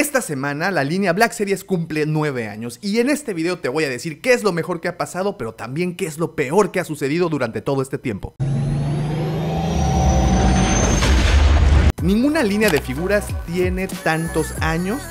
Esta semana la línea Black Series cumple 9 años y en este video te voy a decir qué es lo mejor que ha pasado, pero también qué es lo peor que ha sucedido durante todo este tiempo. Ninguna línea de figuras tiene tantos años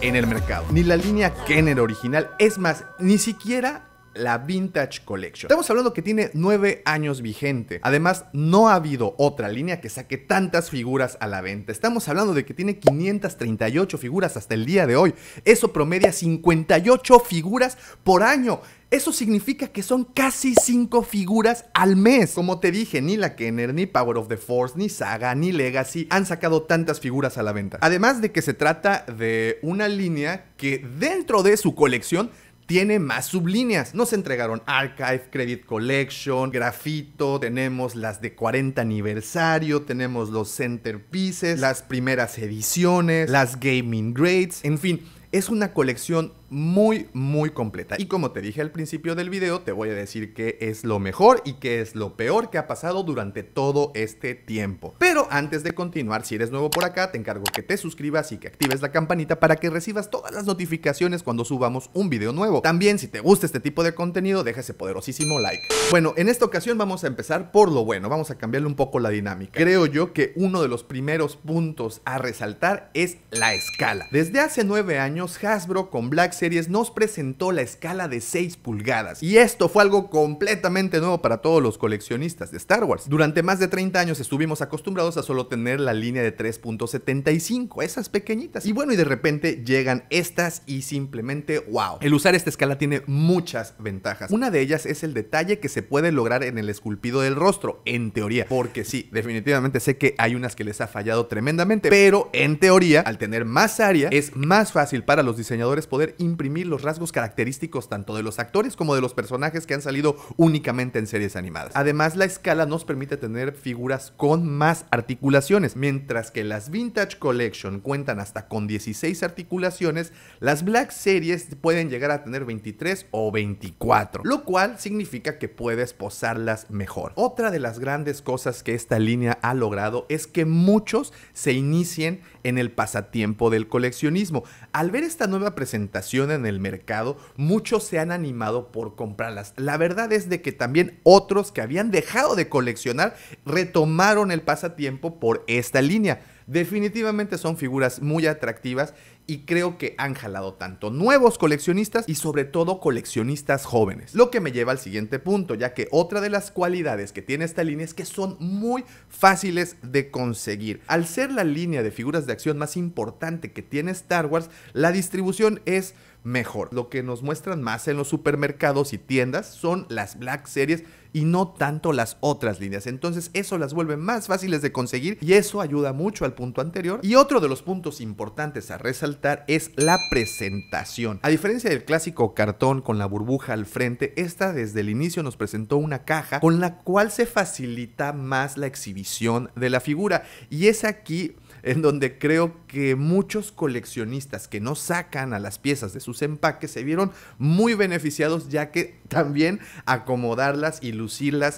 en el mercado, ni la línea Kenner original, es más, ni siquiera la Vintage Collection. Estamos hablando que tiene 9 años vigente. Además, no ha habido otra línea que saque tantas figuras a la venta. Estamos hablando de que tiene 538 figuras hasta el día de hoy. Eso promedia 58 figuras por año. Eso significa que son casi 5 figuras al mes. Como te dije, ni la Kenner, ni Power of the Force, ni Saga, ni Legacy han sacado tantas figuras a la venta. Además de que se trata de una línea que dentro de su colección tiene más sublíneas. Nos entregaron Archive, Credit Collection, Grafito, tenemos las de 40 aniversario, tenemos los centerpieces, las primeras ediciones, las gaming grades, en fin, es una colección muy, muy completa. Y como te dije al principio del video, te voy a decir qué es lo mejor y qué es lo peor que ha pasado durante todo este tiempo. Pero antes de continuar, si eres nuevo por acá, te encargo que te suscribas y que actives la campanita para que recibas todas las notificaciones cuando subamos un video nuevo. También, si te gusta este tipo de contenido, deja ese poderosísimo like. Bueno, en esta ocasión vamos a empezar por lo bueno, vamos a cambiarle un poco la dinámica. Creo yo que uno de los primeros puntos a resaltar es la escala. Desde hace nueve años, Hasbro con Black Series nos presentó la escala de 6 pulgadas. Y esto fue algo completamente nuevo para todos los coleccionistas de Star Wars. Durante más de 30 años estuvimos acostumbrados a solo tener la línea de 3.75, esas pequeñitas. Y bueno, y de repente llegan estas y simplemente wow. El usar esta escala tiene muchas ventajas. Una de ellas es el detalle que se puede lograr en el esculpido del rostro, en teoría. Porque sí, definitivamente sé que hay unas que les ha fallado tremendamente, pero en teoría, al tener más área, es más fácil para los diseñadores poder imprimir los rasgos característicos tanto de los actores como de los personajes que han salido únicamente en series animadas. Además, la escala nos permite tener figuras con más articulaciones, mientras que las Vintage Collection cuentan hasta con 16 articulaciones, las Black Series pueden llegar a tener 23 o 24, lo cual significa que puedes posarlas mejor. Otra de las grandes cosas que esta línea ha logrado es que muchos se inicien en el pasatiempo del coleccionismo. Al ver esta nueva presentación, en el mercado, muchos se han animado por comprarlas. La verdad es de que también otros que habían dejado de coleccionar retomaron el pasatiempo por esta línea. Definitivamente son figuras muy atractivas y creo que han jalado tanto nuevos coleccionistas y sobre todo coleccionistas jóvenes. Lo que me lleva al siguiente punto, ya que otra de las cualidades que tiene esta línea es que son muy fáciles de conseguir. Al ser la línea de figuras de acción más importante que tiene Star Wars, la distribución es mejor. Lo que nos muestran más en los supermercados y tiendas son las Black Series y no tanto las otras líneas. Entonces eso las vuelve más fáciles de conseguir y eso ayuda mucho al punto anterior. Y otro de los puntos importantes a resaltar es la presentación. A diferencia del clásico cartón con la burbuja al frente, esta desde el inicio nos presentó una caja con la cual se facilita más la exhibición de la figura y es aquí en donde creo que muchos coleccionistas que no sacan a las piezas de sus empaques se vieron muy beneficiados ya que también acomodarlas y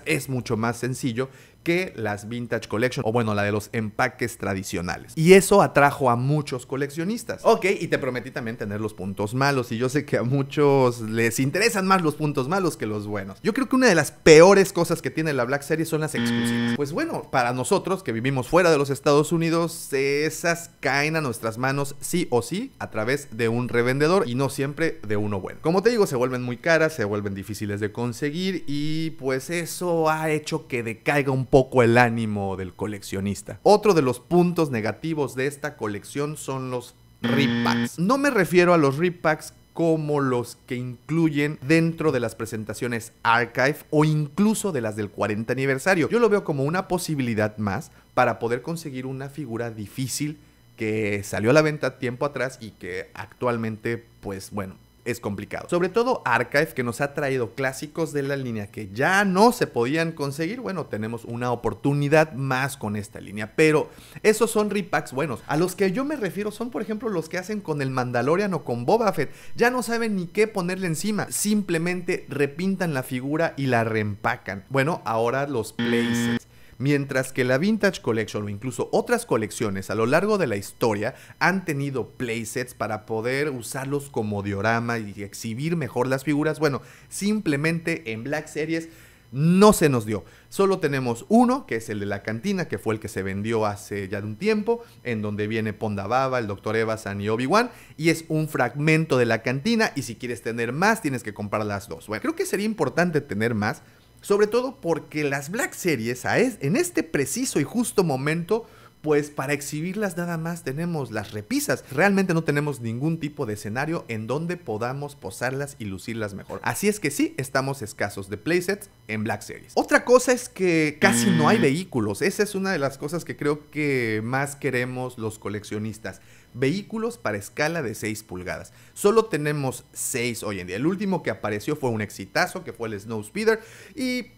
es mucho más sencillo que las vintage collection o bueno, la de los empaques tradicionales. Y eso atrajo a muchos coleccionistas. Ok, y te prometí también tener los puntos malos y yo sé que a muchos les interesan más los puntos malos que los buenos. Yo creo que una de las peores cosas que tiene la Black Series son las exclusivas. Pues bueno, para nosotros que vivimos fuera de los Estados Unidos, esas caen a nuestras manos sí o sí a través de un revendedor y no siempre de uno bueno. Como te digo, se vuelven muy caras, se vuelven difíciles de conseguir y pues eso ha hecho que decaiga un poco el ánimo del coleccionista. Otro de los puntos negativos de esta colección son los repacks. Mm. No me refiero a los repacks como los que incluyen dentro de las presentaciones archive o incluso de las del 40 aniversario. Yo lo veo como una posibilidad más para poder conseguir una figura difícil que salió a la venta tiempo atrás y que actualmente, pues bueno, es complicado. Sobre todo Archive, que nos ha traído clásicos de la línea que ya no se podían conseguir. Bueno, tenemos una oportunidad más con esta línea. Pero esos son repacks buenos. A los que yo me refiero son, por ejemplo, los que hacen con el Mandalorian o con Boba Fett. Ya no saben ni qué ponerle encima. Simplemente repintan la figura y la reempacan. Bueno, ahora los places Mientras que la Vintage Collection o incluso otras colecciones a lo largo de la historia han tenido playsets para poder usarlos como diorama y exhibir mejor las figuras, bueno, simplemente en Black Series no se nos dio. Solo tenemos uno, que es el de la cantina, que fue el que se vendió hace ya de un tiempo, en donde viene Ponda Baba, el Dr. Evasan y Obi-Wan, y es un fragmento de la cantina, y si quieres tener más, tienes que comprar las dos. Bueno, creo que sería importante tener más, sobre todo porque las Black Series en este preciso y justo momento pues para exhibirlas nada más tenemos las repisas. Realmente no tenemos ningún tipo de escenario en donde podamos posarlas y lucirlas mejor. Así es que sí, estamos escasos de playsets en Black Series. Otra cosa es que casi no hay mm. vehículos. Esa es una de las cosas que creo que más queremos los coleccionistas. Vehículos para escala de 6 pulgadas. Solo tenemos 6 hoy en día. El último que apareció fue un exitazo, que fue el Snow Speeder, y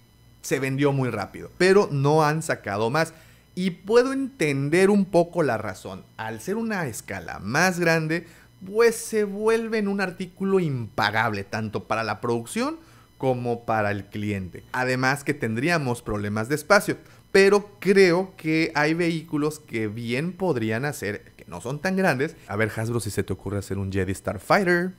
se vendió muy rápido. Pero no han sacado más. Y puedo entender un poco la razón. Al ser una escala más grande, pues se vuelve en un artículo impagable, tanto para la producción como para el cliente. Además que tendríamos problemas de espacio, pero creo que hay vehículos que bien podrían hacer, que no son tan grandes. A ver Hasbro, si se te ocurre hacer un Jedi Starfighter,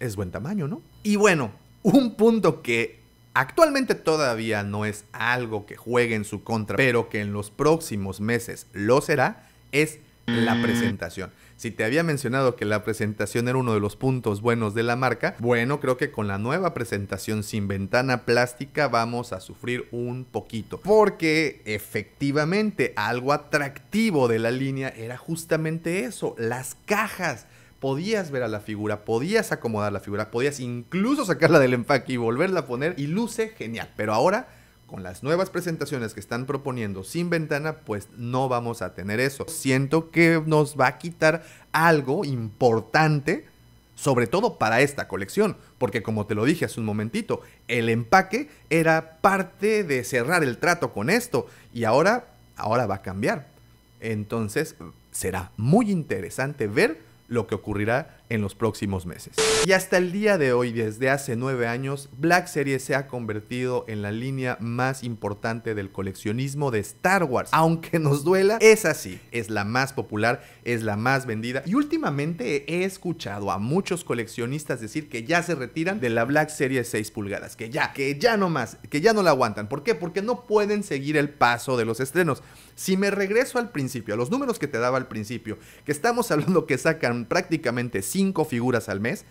es buen tamaño, ¿no? Y bueno, un punto que Actualmente todavía no es algo que juegue en su contra, pero que en los próximos meses lo será, es la mm. presentación. Si te había mencionado que la presentación era uno de los puntos buenos de la marca, bueno, creo que con la nueva presentación sin ventana plástica vamos a sufrir un poquito. Porque efectivamente algo atractivo de la línea era justamente eso, las cajas podías ver a la figura, podías acomodar la figura, podías incluso sacarla del empaque y volverla a poner y luce genial. Pero ahora con las nuevas presentaciones que están proponiendo sin ventana, pues no vamos a tener eso. Siento que nos va a quitar algo importante, sobre todo para esta colección, porque como te lo dije hace un momentito, el empaque era parte de cerrar el trato con esto y ahora ahora va a cambiar. Entonces, será muy interesante ver lo que ocurrirá en los próximos meses. Y hasta el día de hoy, desde hace nueve años, Black Series se ha convertido en la línea más importante del coleccionismo de Star Wars. Aunque nos duela, es así. Es la más popular, es la más vendida. Y últimamente he escuchado a muchos coleccionistas decir que ya se retiran de la Black Series 6 pulgadas. Que ya, que ya no más, que ya no la aguantan. ¿Por qué? Porque no pueden seguir el paso de los estrenos. Si me regreso al principio, a los números que te daba al principio, que estamos hablando que sacan prácticamente figuras al mes,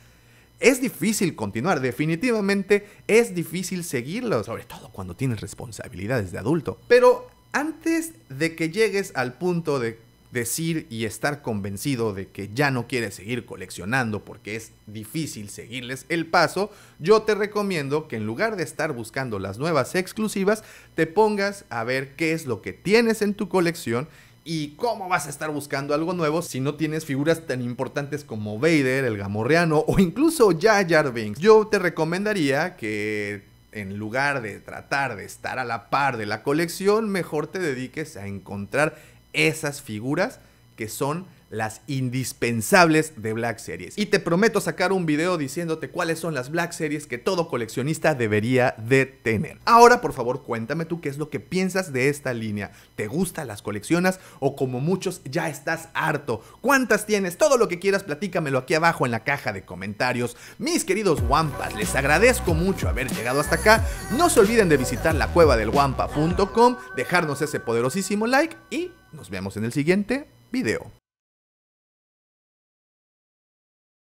es difícil continuar, definitivamente es difícil seguirlo, sobre todo cuando tienes responsabilidades de adulto. Pero antes de que llegues al punto de decir y estar convencido de que ya no quieres seguir coleccionando porque es difícil seguirles el paso, yo te recomiendo que en lugar de estar buscando las nuevas exclusivas, te pongas a ver qué es lo que tienes en tu colección ¿Y cómo vas a estar buscando algo nuevo si no tienes figuras tan importantes como Vader, el Gamorreano o incluso Jar Jar Binks? Yo te recomendaría que en lugar de tratar de estar a la par de la colección, mejor te dediques a encontrar esas figuras que son las indispensables de Black Series. Y te prometo sacar un video diciéndote cuáles son las Black Series que todo coleccionista debería de tener. Ahora, por favor, cuéntame tú qué es lo que piensas de esta línea. ¿Te gusta, las coleccionas o como muchos ya estás harto? ¿Cuántas tienes? Todo lo que quieras, platícamelo aquí abajo en la caja de comentarios. Mis queridos Wampas, les agradezco mucho haber llegado hasta acá. No se olviden de visitar la cueva del dejarnos ese poderosísimo like y nos vemos en el siguiente video.